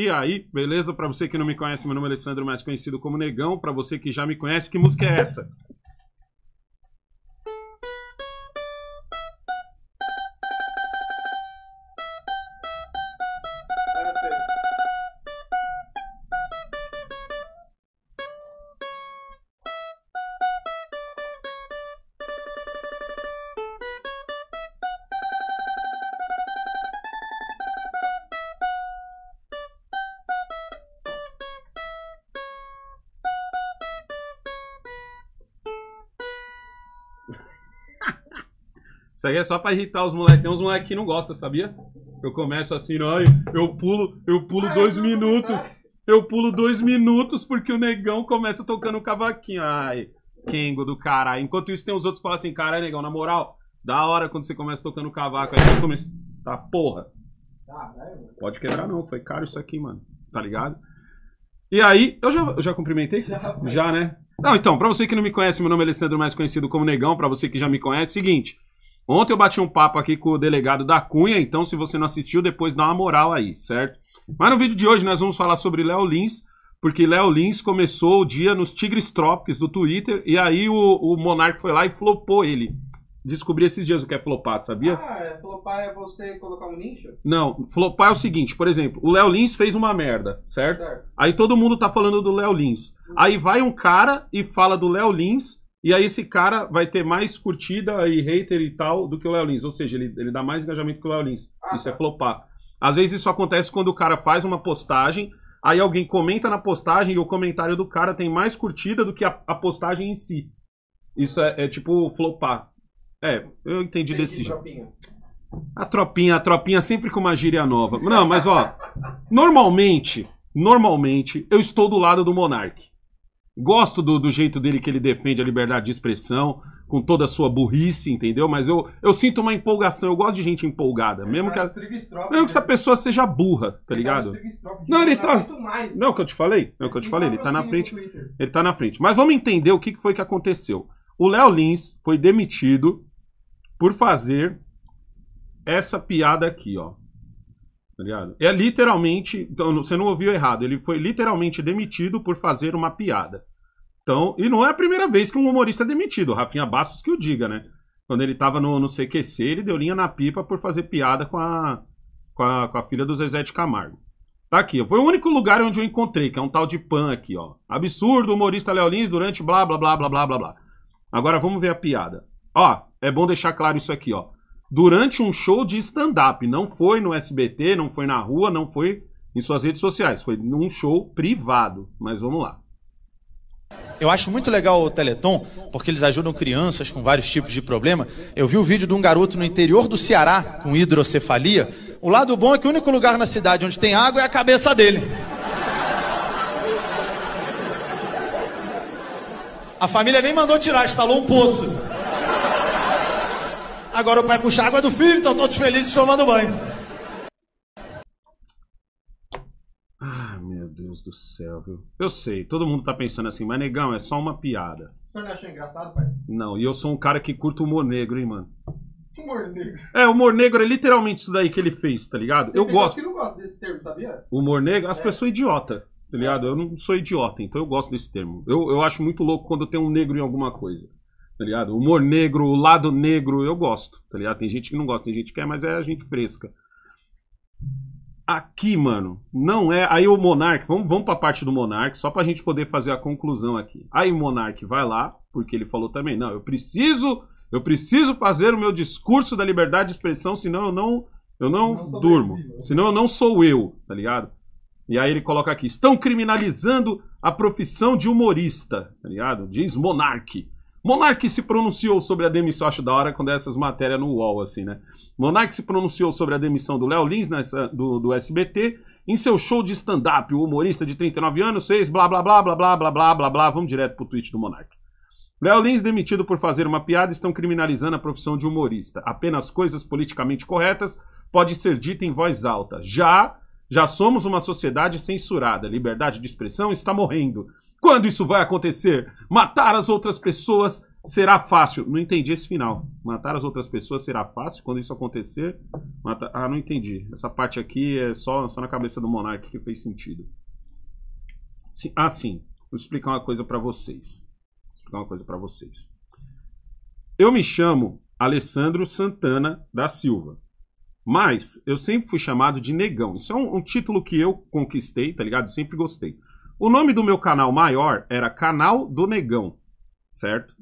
E aí, beleza? Para você que não me conhece, meu nome é Alessandro, mais conhecido como Negão. Para você que já me conhece, que música é essa? Isso aqui é só pra irritar os moleques. Tem uns moleques que não gostam, sabia? Eu começo assim, ai, eu pulo, eu pulo ai, dois eu minutos. Eu pulo dois minutos porque o negão começa tocando o cavaquinho. Ai, Kengo do caralho. Enquanto isso, tem os outros que falam assim, caralho, negão, na moral, da hora quando você começa tocando o cavaco. Aí você começa. Tá, porra. Pode quebrar não, foi caro isso aqui, mano. Tá ligado? E aí, eu já, eu já cumprimentei? Já, já, né? Não, então, pra você que não me conhece, meu nome é Alessandro, mais conhecido como Negão. Pra você que já me conhece, é seguinte. Ontem eu bati um papo aqui com o delegado da Cunha, então se você não assistiu, depois dá uma moral aí, certo? Mas no vídeo de hoje nós vamos falar sobre Léo Lins, porque Léo Lins começou o dia nos Tigres Trópicos do Twitter, e aí o, o foi lá e flopou ele. Descobri esses dias o que é flopar, sabia? Ah, é, flopar é você colocar um nicho? Não, flopar é o seguinte, por exemplo, o Léo Lins fez uma merda, certo? certo? Aí todo mundo tá falando do Léo Lins. Uhum. Aí vai um cara e fala do Léo Lins e aí esse cara vai ter mais curtida e hater e tal do que o Léo Lins. Ou seja, ele, ele dá mais engajamento que o Léo Lins. Ah, isso é tá. é flopar. Às vezes isso acontece quando o cara faz uma postagem, aí alguém comenta na postagem e o comentário do cara tem mais curtida do que a, a postagem em si. Isso é, é tipo flopar. É, eu entendi, entendi desse jeito. A tropinha, a tropinha sempre com uma gíria nova. Não, mas ó, normalmente, normalmente eu estou do lado do Monarque. Gosto do, do jeito dele que ele defende a liberdade de expressão, com toda a sua burrice, entendeu? Mas eu, eu sinto uma empolgação, eu gosto de gente empolgada. É, mesmo, tá que a, mesmo que essa né? pessoa seja burra, tá é, ligado? Não, ele tá. Não, que eu te falei. Não, é o que eu te falei, ele tá na frente. Ele tá na frente. Mas vamos entender o que foi que aconteceu. O Léo Lins foi demitido por fazer essa piada aqui, ó. Tá ligado? É literalmente. Então, você não ouviu errado. Ele foi literalmente demitido por fazer uma piada. Então, e não é a primeira vez que um humorista é demitido. Rafinha Bastos que o diga, né? Quando ele tava no, no CQC, ele deu linha na pipa por fazer piada com a, com a, com a filha do Zezé de Camargo. Tá aqui, foi o único lugar onde eu encontrei, que é um tal de Pan aqui, ó. Absurdo, humorista Léo Lins durante blá, blá, blá, blá, blá, blá, blá. Agora vamos ver a piada. Ó, é bom deixar claro isso aqui, ó durante um show de stand-up. Não foi no SBT, não foi na rua, não foi em suas redes sociais. Foi num show privado. Mas vamos lá. Eu acho muito legal o Teleton, porque eles ajudam crianças com vários tipos de problema. Eu vi o vídeo de um garoto no interior do Ceará com hidrocefalia. O lado bom é que o único lugar na cidade onde tem água é a cabeça dele. A família nem mandou tirar, instalou um poço. Agora o pai puxa água do filho, então todos felizes tomando banho. Ah, meu Deus do céu, viu? Eu sei, todo mundo tá pensando assim, mas negão, é só uma piada. O senhor não achou engraçado, pai? Não, e eu sou um cara que curta humor negro, hein, mano. Humor negro. É, humor negro é literalmente isso daí que ele fez, tá ligado? Tem eu gosto. que não gosta desse termo, sabia? Humor negro? As é. pessoas idiota, tá ligado? É. Eu não sou idiota, então eu gosto desse termo. Eu, eu acho muito louco quando tem um negro em alguma coisa tá ligado? Humor negro, o lado negro, eu gosto, tá ligado? Tem gente que não gosta, tem gente que quer, mas é a gente fresca. Aqui, mano, não é. Aí o Monark, vamos, vamos pra parte do Monark, só pra gente poder fazer a conclusão aqui. Aí o Monark vai lá, porque ele falou também, não, eu preciso, eu preciso fazer o meu discurso da liberdade de expressão, senão eu não, eu não, não durmo. Assim, senão eu não sou eu, tá ligado? E aí ele coloca aqui: estão criminalizando a profissão de humorista, tá ligado? Diz Monark. Monark se pronunciou sobre a demissão, acho da hora quando é essas matérias no UOL, assim, né? Monark se pronunciou sobre a demissão do Léo Lins nessa, né, do, do SBT. Em seu show de stand-up, o humorista de 39 anos fez blá blá blá blá blá blá blá blá blá. Vamos direto pro tweet do Monark. Léo Lins, demitido por fazer uma piada, estão criminalizando a profissão de humorista. Apenas coisas politicamente corretas pode ser dita em voz alta. Já, já somos uma sociedade censurada. Liberdade de expressão está morrendo. Quando isso vai acontecer? Matar as outras pessoas será fácil. Não entendi esse final. Matar as outras pessoas será fácil quando isso acontecer? Mata... Ah, não entendi. Essa parte aqui é só, só na cabeça do monarca que fez sentido. Sim, ah, sim. Vou explicar uma coisa para vocês. Vou explicar uma coisa para vocês. Eu me chamo Alessandro Santana da Silva. Mas eu sempre fui chamado de negão. Isso é um, um título que eu conquistei, tá ligado? Sempre gostei. O nome do meu canal maior era Canal do Negão, certo?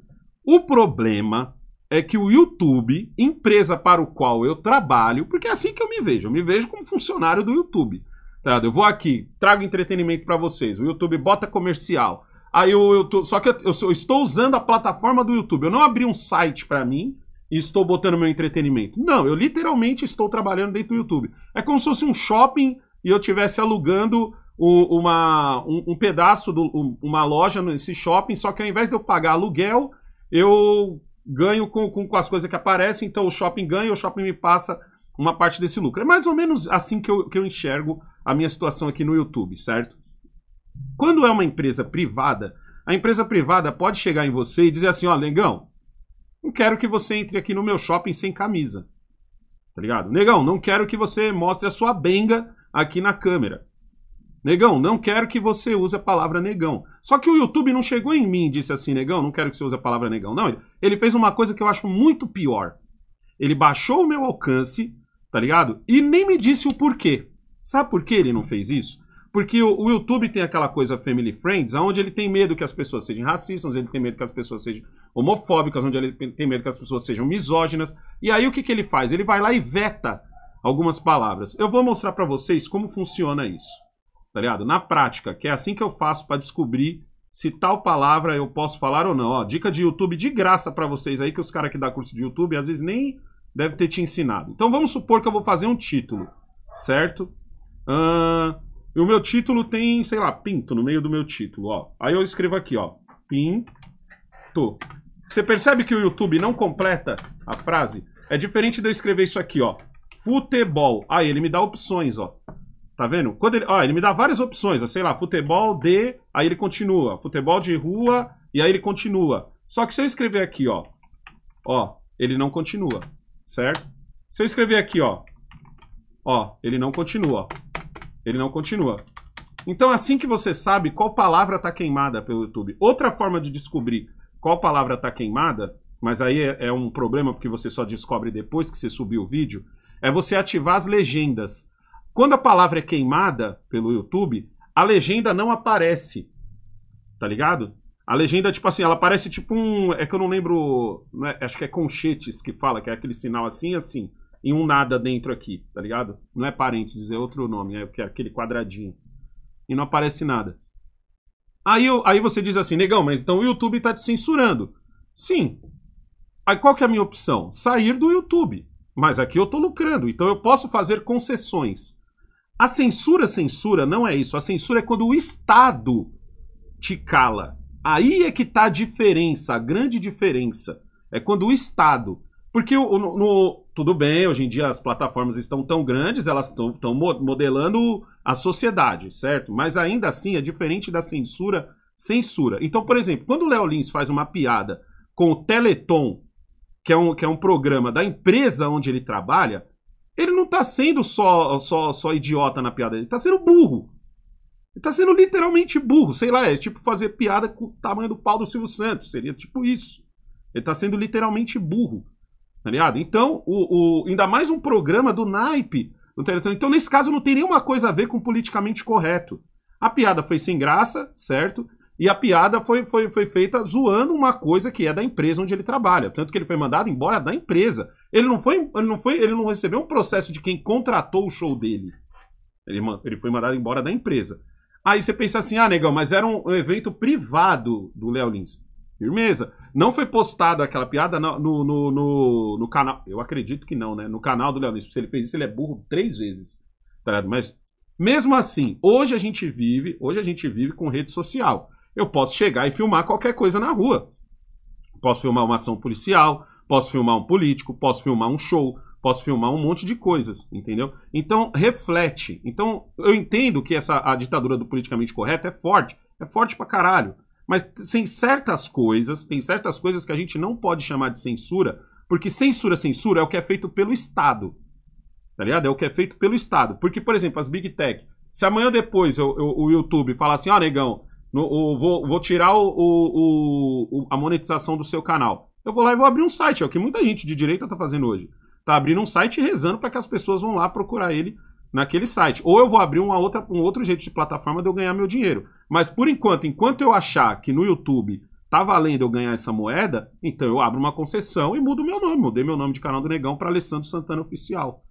O problema é que o YouTube, empresa para o qual eu trabalho, porque é assim que eu me vejo, eu me vejo como funcionário do YouTube. Tá? Eu vou aqui, trago entretenimento para vocês, o YouTube bota comercial. Aí eu, eu tô, só que eu, eu, estou usando a plataforma do YouTube. Eu não abri um site para mim e estou botando meu entretenimento. Não, eu literalmente estou trabalhando dentro do YouTube. É como se fosse um shopping e eu estivesse alugando uma, um, um pedaço, de um, uma loja nesse shopping, só que ao invés de eu pagar aluguel, eu ganho com, com, com, as coisas que aparecem, então o shopping ganha, o shopping me passa uma parte desse lucro. É mais ou menos assim que eu, que eu enxergo a minha situação aqui no YouTube, certo? Quando é uma empresa privada, a empresa privada pode chegar em você e dizer assim, ó, oh, Negão, não quero que você entre aqui no meu shopping sem camisa, tá ligado? Negão, não quero que você mostre a sua benga aqui na câmera. Negão, não quero que você use a palavra negão. Só que o YouTube não chegou em mim e disse assim, negão, não quero que você use a palavra negão. Não, ele fez uma coisa que eu acho muito pior. Ele baixou o meu alcance, tá ligado? E nem me disse o porquê. Sabe por que ele não fez isso? Porque o, o, YouTube tem aquela coisa Family Friends, onde ele tem medo que as pessoas sejam racistas, onde ele tem medo que as pessoas sejam homofóbicas, onde ele tem medo que as pessoas sejam misóginas. E aí o que, que ele faz? Ele vai lá e veta algumas palavras. Eu vou mostrar para vocês como funciona isso tá ligado? Na prática, que é assim que eu faço para descobrir se tal palavra eu posso falar ou não. Ó, dica de YouTube de graça para vocês aí, que os caras que dá curso de YouTube às vezes nem deve ter te ensinado. Então vamos supor que eu vou fazer um título, certo? Uh, o meu título tem, sei lá, pinto no meio do meu título, ó. Aí eu escrevo aqui, ó, pinto. Você percebe que o YouTube não completa a frase? É diferente de eu escrever isso aqui, ó, futebol. Aí ah, ele me dá opções, ó. Tá vendo? Quando ele, ó, ele me dá várias opções, sei lá, futebol de, aí ele continua, futebol de rua, e aí ele continua. Só que se eu escrever aqui, ó, ó, ele não continua, certo? Se eu escrever aqui, ó, ó, ele não continua, ele não continua. Então, assim que você sabe qual palavra está queimada pelo YouTube. Outra forma de descobrir qual palavra está queimada, mas aí é, é um problema porque você só descobre depois que você subir o vídeo, é você ativar as legendas. Quando a palavra é queimada pelo YouTube, a legenda não aparece. Tá ligado? A legenda, tipo assim, ela parece tipo um. É que eu não lembro. Não é, acho que é conchetes que fala, que é aquele sinal assim, assim, e um nada dentro aqui, tá ligado? Não é parênteses, é outro nome, é, é aquele quadradinho. E não aparece nada. Aí, eu, aí você diz assim, negão, mas então o YouTube tá te censurando. Sim. Aí qual que é a minha opção? Sair do YouTube. Mas aqui eu tô lucrando, então eu posso fazer concessões. A censura, censura, não é isso. A censura é quando o Estado te cala. Aí é que tá a diferença, a grande diferença. É quando o Estado. Porque no, no tudo bem, hoje em dia as plataformas estão tão grandes, elas estão modelando a sociedade, certo? Mas ainda assim é diferente da censura, censura. Então, por exemplo, quando o Léo Lins faz uma piada com o Teleton, que é, um, que é um programa da empresa onde ele trabalha, tá sendo só, só, só idiota na piada, ele tá sendo burro. Ele tá sendo literalmente burro, sei lá, é tipo fazer piada com o tamanho do pau do Silvio Santos, seria tipo isso. Ele tá sendo literalmente burro, tá ligado? Então, o, o, ainda mais um programa do naipe. Então, então, nesse caso, não tem nenhuma coisa a ver com politicamente correto. A piada foi sem graça, certo? E a piada foi, foi, foi feita zoando uma coisa que é da empresa onde ele trabalha. Tanto que ele foi mandado embora da empresa. Ele não foi, ele não foi, ele não recebeu um processo de quem contratou o show dele. Ele, ele foi mandado embora da empresa. Aí você pensa assim, ah, negão, mas era um evento privado do Léo Lins. Firmeza. Não foi postado aquela piada no, no, no, no, canal. Eu acredito que não, né? No canal do Léo Lins. Se ele fez isso, ele é burro três vezes. Tá ligado? Mas mesmo assim, hoje a gente vive, hoje a gente vive com rede social. Eu posso chegar e filmar qualquer coisa na rua. Posso filmar uma ação policial, posso filmar um político, posso filmar um show, posso filmar um monte de coisas, entendeu? Então, reflete. Então, eu entendo que essa a ditadura do politicamente correto é forte, é forte pra caralho. Mas tem certas coisas, tem certas coisas que a gente não pode chamar de censura, porque censura, censura é o que é feito pelo Estado. Tá ligado? É o que é feito pelo Estado. Porque, por exemplo, as Big Tech, se amanhã depois eu, eu, o YouTube falar assim, ó, oh, negão, no, o, vou, vou, tirar o, o, a monetização do seu canal. Eu vou lá e vou abrir um site, é o que muita gente de direita está fazendo hoje. Tá abrindo um site e rezando para que as pessoas vão lá procurar ele naquele site. Ou eu vou abrir uma outra, um outro jeito de plataforma de eu ganhar meu dinheiro. Mas por enquanto, enquanto eu achar que no YouTube tá valendo eu ganhar essa moeda, então eu abro uma concessão e mudo meu nome. Mudei meu nome de canal do Negão para Alessandro Santana Oficial.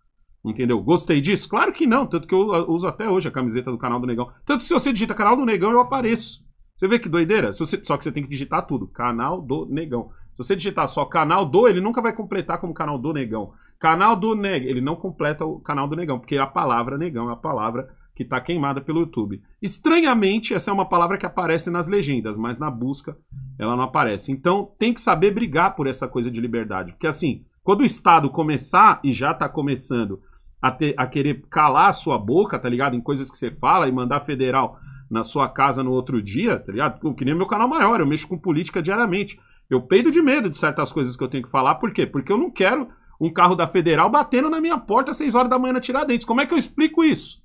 Entendeu? Gostei disso? Claro que não, tanto que eu uso até hoje a camiseta do canal do Negão. Tanto que se você digita canal do Negão, eu apareço. Você vê que doideira? Você... Só que você tem que digitar tudo. Canal do Negão. Se você digitar só canal do, ele nunca vai completar como canal do Negão. Canal do Negão, ele não completa o canal do Negão, porque a palavra Negão é a palavra que está queimada pelo YouTube. Estranhamente, essa é uma palavra que aparece nas legendas, mas na busca ela não aparece. Então tem que saber brigar por essa coisa de liberdade. Porque assim, quando o Estado começar, e já está começando, a, ter, a querer calar a sua boca, tá ligado? Em coisas que você fala e mandar federal na sua casa no outro dia, tá ligado? Que nem meu canal maior, eu mexo com política diariamente. Eu peido de medo de certas coisas que eu tenho que falar, por quê? Porque eu não quero um carro da Federal batendo na minha porta às 6 horas da manhã na Tiradentes. Como é que eu explico isso?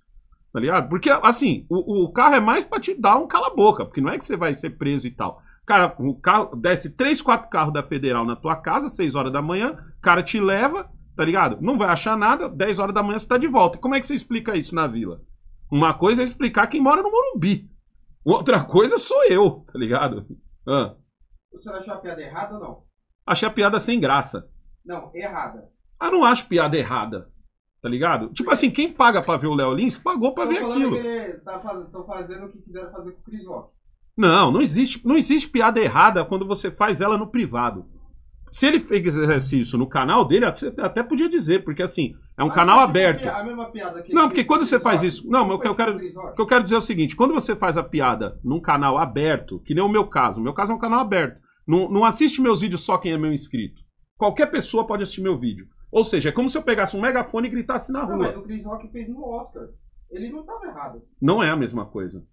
Tá ligado? Porque, assim, o, o carro é mais pra te dar um cala-boca, porque não é que você vai ser preso e tal. Cara, o carro desce 3, 4 carros da Federal na tua casa às 6 horas da manhã, cara te leva, tá ligado? Não vai achar nada, 10 horas da manhã você tá de volta. E como é que você explica isso na vila? Uma coisa é explicar quem mora no Morumbi. Outra coisa sou eu, tá ligado? Ah. Você achou a piada errada ou não? Achei a piada sem graça. Não, errada. Ah, não acho piada errada. Tá ligado? Tipo assim, quem paga pra ver o Léo Lins pagou pra tô ver aquilo. Tá fazendo, fazendo o que quiseram fazer com o Chris Não, não existe, não existe piada errada quando você faz ela no privado. Se ele fizesse isso no canal dele, você até podia dizer, porque assim, é um canal aberto. A mesma piada que Não, porque quando você faz isso. Não, mas o que eu quero, o que eu quero dizer é o seguinte: quando você faz a piada num canal aberto, que nem o meu caso, o meu caso é um canal aberto. Não, não assiste meus vídeos só quem é meu inscrito. Qualquer pessoa pode assistir meu vídeo. Ou seja, é como se eu pegasse um megafone e gritasse na rua. Não, mas o Chris Rock fez no Oscar. Ele não estava errado. Não é a mesma coisa.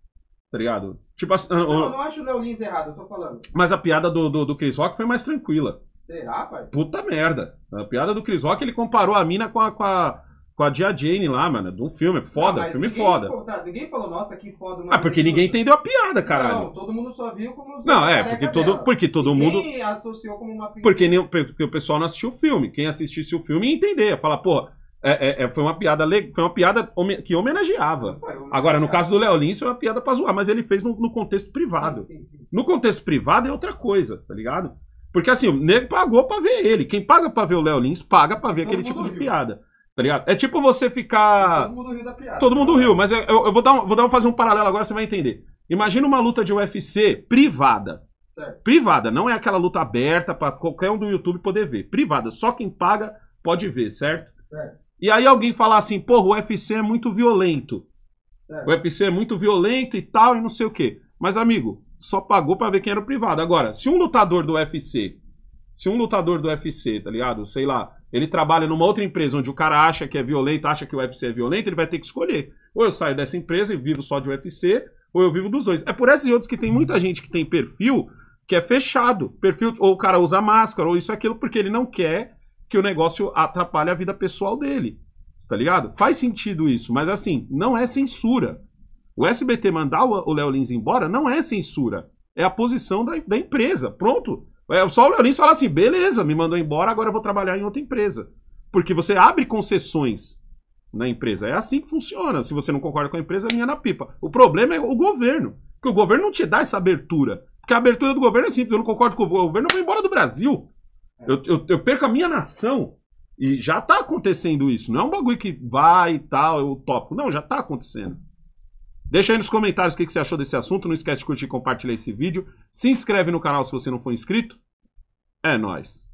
Tá ligado? Tipo assim. Não, eu não acho o Léo Lins errado, eu tô falando. Mas a piada do, do, do Chris Rock foi mais tranquila. Será, pai? Puta merda. A piada do Chris Rock, ele comparou a mina com a, com a, com a Gia Jane lá, mano, do filme. Foda, não, filme ninguém, foda. tá, ninguém falou, nossa, que foda. ah, porque ninguém entendeu a piada, caralho. Não, todo mundo só viu como... Não, é, porque todo, porque todo ninguém mundo... Ninguém associou como uma piada. Porque, nem, porque o pessoal não assistiu o filme. Quem assistisse o filme ia entender, falar, pô... É, é, é, foi uma piada foi uma piada que homenageava. Agora, no caso do Léo Lins, foi uma piada pra zoar, mas ele fez no, no contexto privado. No contexto privado é outra coisa, tá ligado? Porque assim, o nego pagou pra ver ele. Quem paga pra ver o Léo Lins, paga pra ver Todo aquele tipo de piada. Tá ligado? É tipo você ficar. Todo mundo riu da piada. Todo mundo riu, mas eu, eu vou, dar um, vou dar, um, fazer um paralelo agora, você vai entender. Imagina uma luta de UFC privada. Certo. Privada, não é aquela luta aberta para qualquer um do YouTube poder ver. Privada, só quem paga pode ver, certo? certo. E aí alguém falar assim, porra, o UFC é muito violento. Certo. O UFC é muito violento e tal, e não sei o quê. Mas, amigo, só pagou para ver quem era o privado. Agora, se um lutador do UFC, se um lutador do UFC, tá ligado? Sei lá, ele trabalha numa outra empresa onde o cara acha que é violento, acha que o UFC é violento, ele vai ter que escolher. Ou eu saio dessa empresa e vivo só de UFC, ou eu vivo dos dois. É por esses e outros que tem muita gente que tem perfil que é fechado. Perfil, ou o cara usa máscara, ou isso, aquilo, porque ele não quer que o negócio atrapalhe a vida pessoal dele. Tá ligado? Faz sentido isso, mas assim, não é censura. O SBT mandar o Léo Lins embora não é censura. É a posição da, da empresa. Pronto. É só o Léo Lins falar assim: beleza, me mandou embora, agora eu vou trabalhar em outra empresa. Porque você abre concessões na empresa. É assim que funciona. Se você não concorda com a empresa, linha na pipa. O problema é o governo. Porque o governo não te dá essa abertura. Porque a abertura do governo é simples. Eu não concordo com o governo, eu vou embora do Brasil. Eu, eu, eu perco a minha nação. E já tá acontecendo isso. Não é um bagulho que vai e tal, eu é topo. Não, já tá acontecendo. Deixa aí nos comentários o que você achou desse assunto. Não esquece de curtir e compartilhar esse vídeo. Se inscreve no canal se você não for inscrito. É nóis!